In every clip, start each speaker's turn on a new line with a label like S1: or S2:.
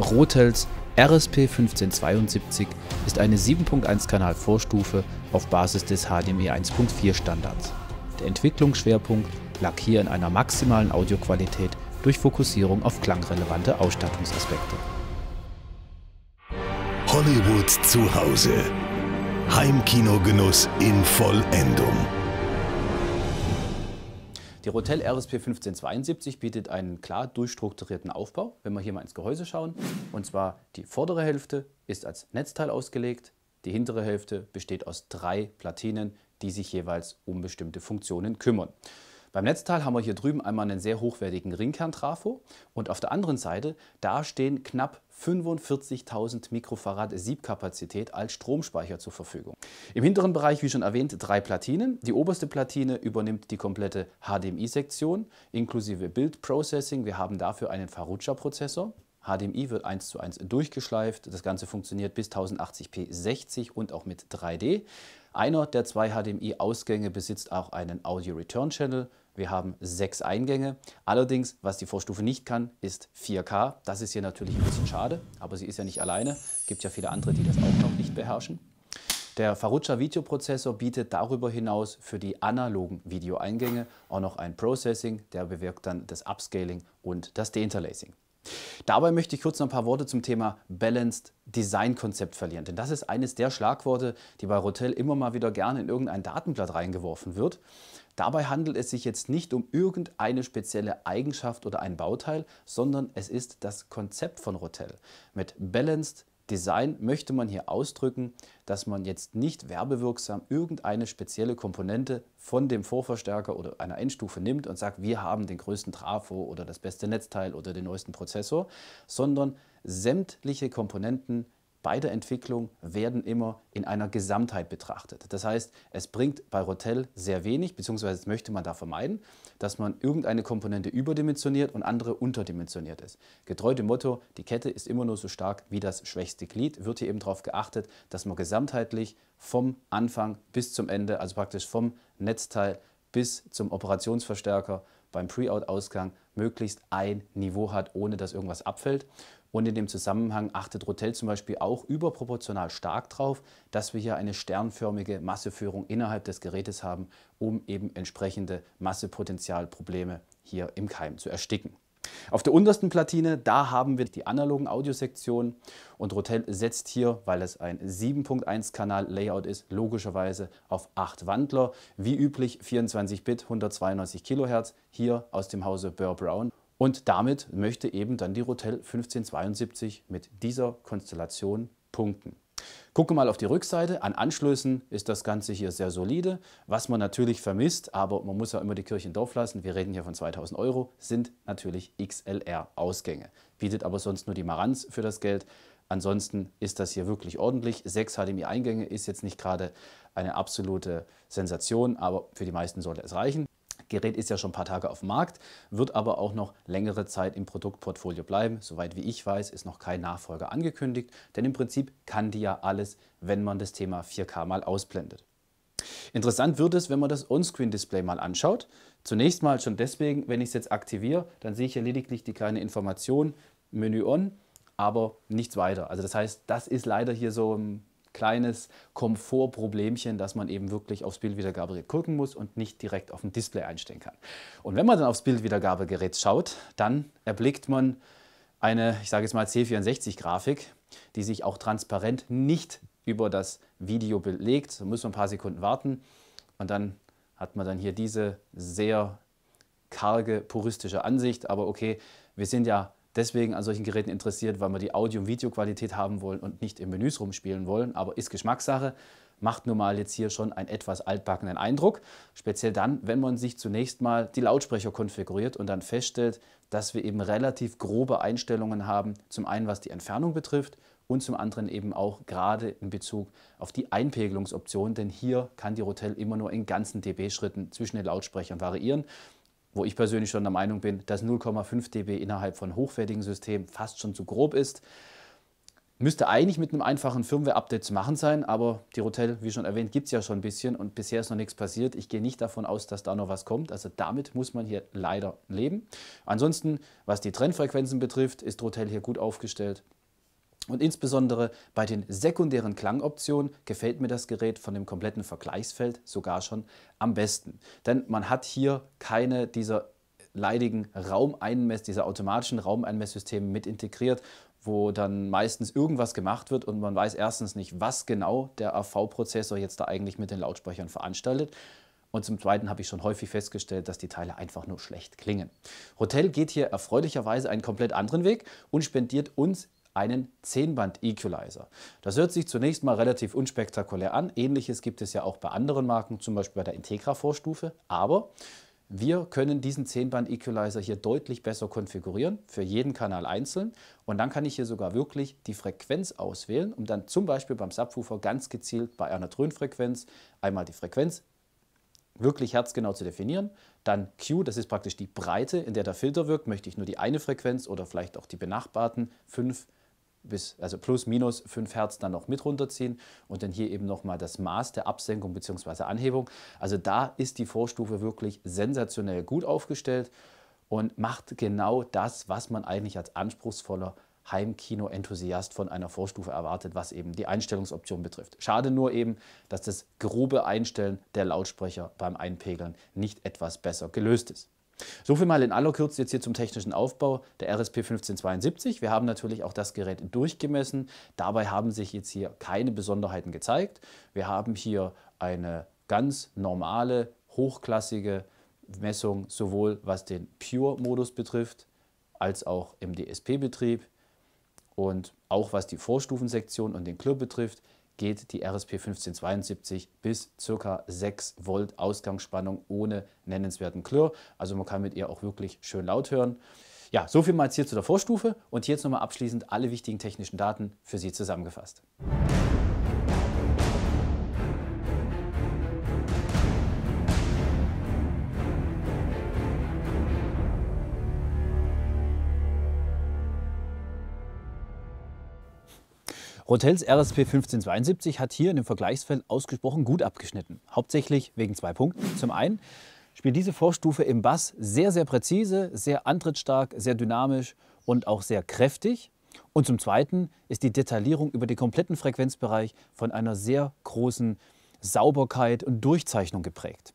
S1: Rotels RSP 1572 ist eine 7.1-Kanal-Vorstufe auf Basis des HDMI 1.4 Standards. Der Entwicklungsschwerpunkt lag hier in einer maximalen Audioqualität durch Fokussierung auf klangrelevante Ausstattungsaspekte. Hollywood zu Hause. Heimkinogenuss in Vollendung. Die Rotel RSP 1572 bietet einen klar durchstrukturierten Aufbau, wenn wir hier mal ins Gehäuse schauen. Und zwar die vordere Hälfte ist als Netzteil ausgelegt, die hintere Hälfte besteht aus drei Platinen, die sich jeweils um bestimmte Funktionen kümmern. Beim Netzteil haben wir hier drüben einmal einen sehr hochwertigen Ringkern-Trafo und auf der anderen Seite, da stehen knapp 45.000 Mikrofarad Siebkapazität als Stromspeicher zur Verfügung. Im hinteren Bereich, wie schon erwähnt, drei Platinen. Die oberste Platine übernimmt die komplette HDMI-Sektion inklusive Bild-Processing. Wir haben dafür einen Faruccia-Prozessor. HDMI wird 1 zu 1 durchgeschleift. Das Ganze funktioniert bis 1080p 60 und auch mit 3D. Einer der zwei HDMI-Ausgänge besitzt auch einen Audio-Return-Channel. Wir haben sechs Eingänge. Allerdings, was die Vorstufe nicht kann, ist 4K. Das ist hier natürlich ein bisschen schade, aber sie ist ja nicht alleine. Es gibt ja viele andere, die das auch noch nicht beherrschen. Der Farucha Videoprozessor bietet darüber hinaus für die analogen Videoeingänge auch noch ein Processing, der bewirkt dann das Upscaling und das Deinterlacing. Dabei möchte ich kurz noch ein paar Worte zum Thema Balanced Design Konzept verlieren, denn das ist eines der Schlagworte, die bei Rotel immer mal wieder gerne in irgendein Datenblatt reingeworfen wird. Dabei handelt es sich jetzt nicht um irgendeine spezielle Eigenschaft oder ein Bauteil, sondern es ist das Konzept von Rotel. Mit Balanced Design möchte man hier ausdrücken, dass man jetzt nicht werbewirksam irgendeine spezielle Komponente von dem Vorverstärker oder einer Endstufe nimmt und sagt, wir haben den größten Trafo oder das beste Netzteil oder den neuesten Prozessor, sondern sämtliche Komponenten bei der Entwicklung werden immer in einer Gesamtheit betrachtet. Das heißt, es bringt bei Rotel sehr wenig, beziehungsweise das möchte man da vermeiden, dass man irgendeine Komponente überdimensioniert und andere unterdimensioniert ist. Getreu dem Motto, die Kette ist immer nur so stark wie das schwächste Glied, wird hier eben darauf geachtet, dass man gesamtheitlich vom Anfang bis zum Ende, also praktisch vom Netzteil bis zum Operationsverstärker beim Pre-Out-Ausgang möglichst ein Niveau hat, ohne dass irgendwas abfällt. Und in dem Zusammenhang achtet Rotel zum Beispiel auch überproportional stark darauf, dass wir hier eine sternförmige Masseführung innerhalb des Gerätes haben, um eben entsprechende Massepotenzialprobleme hier im Keim zu ersticken. Auf der untersten Platine, da haben wir die analogen Audiosektionen und Rotel setzt hier, weil es ein 7.1 Kanal Layout ist, logischerweise auf 8 Wandler, wie üblich 24 Bit, 192 kHz, hier aus dem Hause Burr Brown. Und damit möchte eben dann die Rotel 1572 mit dieser Konstellation punkten. Gucke mal auf die Rückseite. An Anschlüssen ist das Ganze hier sehr solide. Was man natürlich vermisst, aber man muss ja immer die Kirche im Dorf lassen. Wir reden hier von 2000 Euro, sind natürlich XLR-Ausgänge. Bietet aber sonst nur die Maranz für das Geld. Ansonsten ist das hier wirklich ordentlich. Sechs HDMI-Eingänge ist jetzt nicht gerade eine absolute Sensation, aber für die meisten sollte es reichen. Gerät ist ja schon ein paar Tage auf dem Markt, wird aber auch noch längere Zeit im Produktportfolio bleiben. Soweit wie ich weiß, ist noch kein Nachfolger angekündigt, denn im Prinzip kann die ja alles, wenn man das Thema 4K mal ausblendet. Interessant wird es, wenn man das Onscreen-Display mal anschaut. Zunächst mal schon deswegen, wenn ich es jetzt aktiviere, dann sehe ich hier lediglich die kleine Information, Menü on, aber nichts weiter. Also das heißt, das ist leider hier so ein kleines Komfortproblemchen, dass man eben wirklich aufs Bildwiedergabegerät gucken muss und nicht direkt auf dem Display einstellen kann. Und wenn man dann aufs Bildwiedergabegerät schaut, dann erblickt man eine, ich sage jetzt mal C64-Grafik, die sich auch transparent nicht über das Video belegt. Da muss man ein paar Sekunden warten und dann hat man dann hier diese sehr karge, puristische Ansicht. Aber okay, wir sind ja deswegen an solchen Geräten interessiert, weil wir die Audio- und Videoqualität haben wollen und nicht in Menüs rumspielen wollen, aber ist Geschmackssache. Macht nun mal jetzt hier schon einen etwas altbackenen Eindruck, speziell dann, wenn man sich zunächst mal die Lautsprecher konfiguriert und dann feststellt, dass wir eben relativ grobe Einstellungen haben, zum einen was die Entfernung betrifft und zum anderen eben auch gerade in Bezug auf die Einpegelungsoption, denn hier kann die Rotel immer nur in ganzen dB-Schritten zwischen den Lautsprechern variieren wo ich persönlich schon der Meinung bin, dass 0,5 dB innerhalb von hochwertigen Systemen fast schon zu grob ist. Müsste eigentlich mit einem einfachen Firmware-Update zu machen sein, aber die Rotel, wie schon erwähnt, gibt es ja schon ein bisschen und bisher ist noch nichts passiert. Ich gehe nicht davon aus, dass da noch was kommt. Also damit muss man hier leider leben. Ansonsten, was die Trendfrequenzen betrifft, ist Rotel hier gut aufgestellt. Und insbesondere bei den sekundären Klangoptionen gefällt mir das Gerät von dem kompletten Vergleichsfeld sogar schon am besten. Denn man hat hier keine dieser leidigen Raumeinmess, dieser automatischen Raumeinmesssysteme mit integriert, wo dann meistens irgendwas gemacht wird und man weiß erstens nicht, was genau der AV-Prozessor jetzt da eigentlich mit den Lautsprechern veranstaltet. Und zum Zweiten habe ich schon häufig festgestellt, dass die Teile einfach nur schlecht klingen. Hotel geht hier erfreulicherweise einen komplett anderen Weg und spendiert uns einen band equalizer Das hört sich zunächst mal relativ unspektakulär an. Ähnliches gibt es ja auch bei anderen Marken, zum Beispiel bei der Integra-Vorstufe. Aber wir können diesen 10-Band-Equalizer hier deutlich besser konfigurieren, für jeden Kanal einzeln. Und dann kann ich hier sogar wirklich die Frequenz auswählen, um dann zum Beispiel beim Subwoofer ganz gezielt bei einer Dröhnfrequenz einmal die Frequenz wirklich herzgenau zu definieren. Dann Q, das ist praktisch die Breite, in der der Filter wirkt. Möchte ich nur die eine Frequenz oder vielleicht auch die benachbarten 5, bis, also plus minus 5 Hertz dann noch mit runterziehen und dann hier eben nochmal das Maß der Absenkung bzw. Anhebung. Also da ist die Vorstufe wirklich sensationell gut aufgestellt und macht genau das, was man eigentlich als anspruchsvoller Heimkino-Enthusiast von einer Vorstufe erwartet, was eben die Einstellungsoption betrifft. Schade nur eben, dass das grobe Einstellen der Lautsprecher beim Einpegeln nicht etwas besser gelöst ist. So viel mal in aller Kürze jetzt hier zum technischen Aufbau der RSP 1572. Wir haben natürlich auch das Gerät durchgemessen. Dabei haben sich jetzt hier keine Besonderheiten gezeigt. Wir haben hier eine ganz normale, hochklassige Messung, sowohl was den Pure-Modus betrifft, als auch im DSP-Betrieb und auch was die Vorstufensektion und den Club betrifft geht die RSP 1572 bis ca. 6 Volt Ausgangsspannung ohne nennenswerten Klirr. Also man kann mit ihr auch wirklich schön laut hören. Ja, so viel mal jetzt hier zu der Vorstufe und hier jetzt nochmal abschließend alle wichtigen technischen Daten für Sie zusammengefasst. Rotels RSP 1572 hat hier in dem Vergleichsfeld ausgesprochen gut abgeschnitten. Hauptsächlich wegen zwei Punkten. Zum einen spielt diese Vorstufe im Bass sehr, sehr präzise, sehr antrittsstark, sehr dynamisch und auch sehr kräftig. Und zum Zweiten ist die Detaillierung über den kompletten Frequenzbereich von einer sehr großen Sauberkeit und Durchzeichnung geprägt.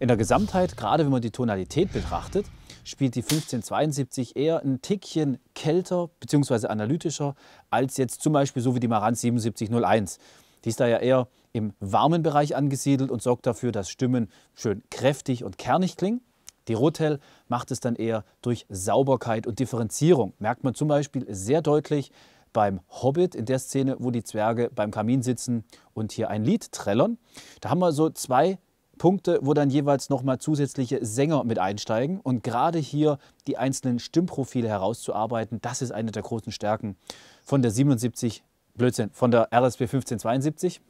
S1: In der Gesamtheit, gerade wenn man die Tonalität betrachtet, spielt die 1572 eher ein Tickchen kälter bzw. analytischer als jetzt zum Beispiel so wie die Marantz 7701. Die ist da ja eher im warmen Bereich angesiedelt und sorgt dafür, dass Stimmen schön kräftig und kernig klingen. Die Rotel macht es dann eher durch Sauberkeit und Differenzierung. Merkt man zum Beispiel sehr deutlich beim Hobbit, in der Szene, wo die Zwerge beim Kamin sitzen und hier ein Lied trällern. Da haben wir so zwei Punkte, wo dann jeweils nochmal zusätzliche Sänger mit einsteigen. Und gerade hier die einzelnen Stimmprofile herauszuarbeiten, das ist eine der großen Stärken von der 77, Blödsinn, von der RSB 1572.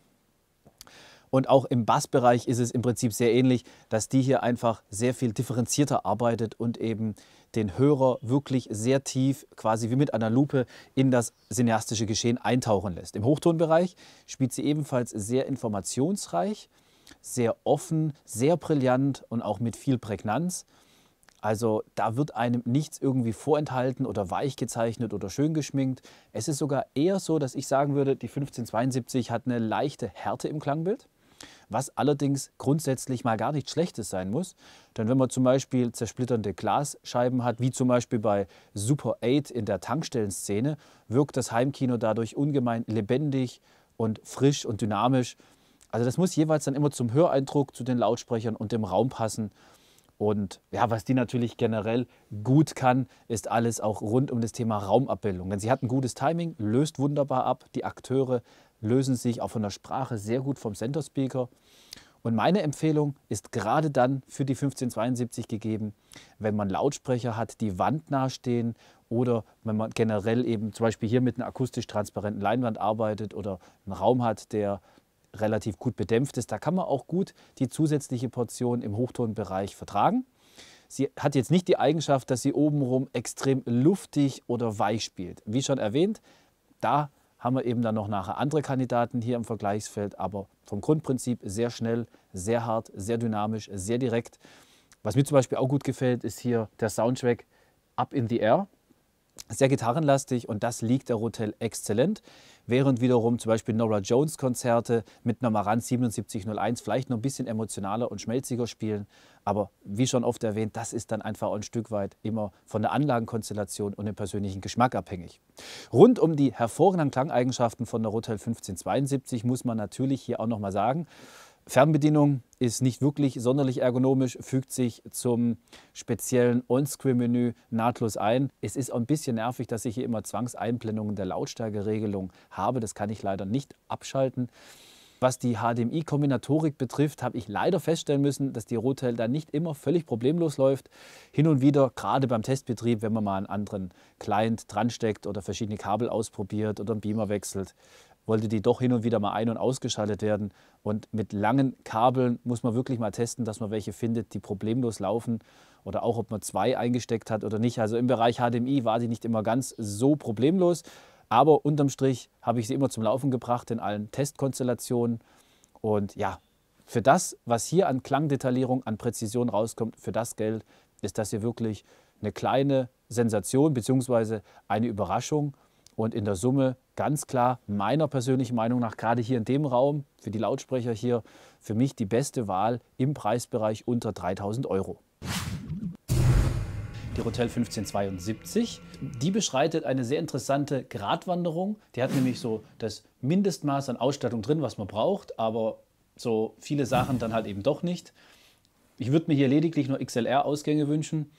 S1: Und auch im Bassbereich ist es im Prinzip sehr ähnlich, dass die hier einfach sehr viel differenzierter arbeitet und eben den Hörer wirklich sehr tief, quasi wie mit einer Lupe, in das cineastische Geschehen eintauchen lässt. Im Hochtonbereich spielt sie ebenfalls sehr informationsreich sehr offen, sehr brillant und auch mit viel Prägnanz. Also da wird einem nichts irgendwie vorenthalten oder weich gezeichnet oder schön geschminkt. Es ist sogar eher so, dass ich sagen würde, die 1572 hat eine leichte Härte im Klangbild, was allerdings grundsätzlich mal gar nichts Schlechtes sein muss. Denn wenn man zum Beispiel zersplitternde Glasscheiben hat, wie zum Beispiel bei Super 8 in der Tankstellenszene, wirkt das Heimkino dadurch ungemein lebendig und frisch und dynamisch. Also das muss jeweils dann immer zum Höreindruck, zu den Lautsprechern und dem Raum passen. Und ja, was die natürlich generell gut kann, ist alles auch rund um das Thema Raumabbildung. Denn sie hat ein gutes Timing, löst wunderbar ab. Die Akteure lösen sich auch von der Sprache sehr gut vom Center Speaker. Und meine Empfehlung ist gerade dann für die 1572 gegeben, wenn man Lautsprecher hat, die wandnah stehen oder wenn man generell eben zum Beispiel hier mit einer akustisch transparenten Leinwand arbeitet oder einen Raum hat, der relativ gut bedämpft ist. Da kann man auch gut die zusätzliche Portion im Hochtonbereich vertragen. Sie hat jetzt nicht die Eigenschaft, dass sie obenrum extrem luftig oder weich spielt. Wie schon erwähnt, da haben wir eben dann noch nachher andere Kandidaten hier im Vergleichsfeld, aber vom Grundprinzip sehr schnell, sehr hart, sehr dynamisch, sehr direkt. Was mir zum Beispiel auch gut gefällt, ist hier der Soundtrack Up in the Air. Sehr gitarrenlastig und das liegt der Rotel exzellent während wiederum zum Beispiel Nora Jones Konzerte mit Nomarant 7701 vielleicht noch ein bisschen emotionaler und schmelziger spielen. Aber wie schon oft erwähnt, das ist dann einfach ein Stück weit immer von der Anlagenkonstellation und dem persönlichen Geschmack abhängig. Rund um die hervorragenden Klangeigenschaften von der Rotel 1572 muss man natürlich hier auch nochmal sagen, Fernbedienung ist nicht wirklich sonderlich ergonomisch, fügt sich zum speziellen On-Screen-Menü nahtlos ein. Es ist auch ein bisschen nervig, dass ich hier immer Zwangseinblendungen der Lautstärkeregelung habe. Das kann ich leider nicht abschalten. Was die HDMI-Kombinatorik betrifft, habe ich leider feststellen müssen, dass die Rotel da nicht immer völlig problemlos läuft. Hin und wieder, gerade beim Testbetrieb, wenn man mal einen anderen Client dransteckt oder verschiedene Kabel ausprobiert oder einen Beamer wechselt, wollte die doch hin und wieder mal ein- und ausgeschaltet werden. Und mit langen Kabeln muss man wirklich mal testen, dass man welche findet, die problemlos laufen oder auch, ob man zwei eingesteckt hat oder nicht. Also im Bereich HDMI war die nicht immer ganz so problemlos, aber unterm Strich habe ich sie immer zum Laufen gebracht in allen Testkonstellationen. Und ja, für das, was hier an Klangdetaillierung, an Präzision rauskommt, für das Geld ist das hier wirklich eine kleine Sensation bzw. eine Überraschung. Und in der Summe ganz klar meiner persönlichen Meinung nach gerade hier in dem Raum für die Lautsprecher hier für mich die beste Wahl im Preisbereich unter 3000 Euro. Die Hotel 1572, die beschreitet eine sehr interessante Gratwanderung. Die hat nämlich so das Mindestmaß an Ausstattung drin, was man braucht, aber so viele Sachen dann halt eben doch nicht. Ich würde mir hier lediglich nur XLR-Ausgänge wünschen.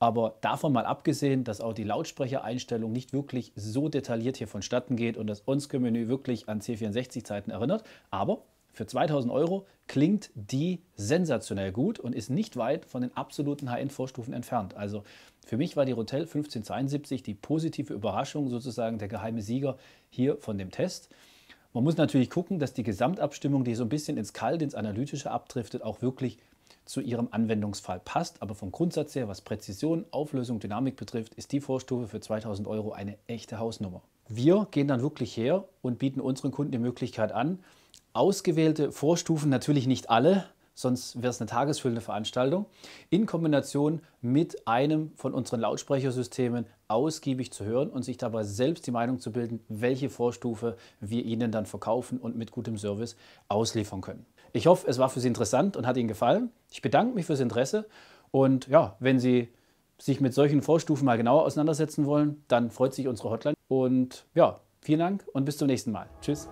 S1: Aber davon mal abgesehen, dass auch die Lautsprechereinstellung nicht wirklich so detailliert hier vonstatten geht und das onscreen menü wirklich an C64-Zeiten erinnert. Aber für 2000 Euro klingt die sensationell gut und ist nicht weit von den absoluten High-End-Vorstufen entfernt. Also für mich war die Rotel 1572 die positive Überraschung, sozusagen der geheime Sieger hier von dem Test. Man muss natürlich gucken, dass die Gesamtabstimmung, die so ein bisschen ins Kalte, ins Analytische abdriftet, auch wirklich zu ihrem Anwendungsfall passt. Aber vom Grundsatz her, was Präzision, Auflösung, Dynamik betrifft, ist die Vorstufe für 2000 Euro eine echte Hausnummer. Wir gehen dann wirklich her und bieten unseren Kunden die Möglichkeit an, ausgewählte Vorstufen, natürlich nicht alle, sonst wäre es eine tagesfüllende Veranstaltung, in Kombination mit einem von unseren Lautsprechersystemen ausgiebig zu hören und sich dabei selbst die Meinung zu bilden, welche Vorstufe wir Ihnen dann verkaufen und mit gutem Service ausliefern können. Ich hoffe, es war für Sie interessant und hat Ihnen gefallen. Ich bedanke mich fürs Interesse und ja, wenn Sie sich mit solchen Vorstufen mal genauer auseinandersetzen wollen, dann freut sich unsere Hotline. Und ja, vielen Dank und bis zum nächsten Mal. Tschüss.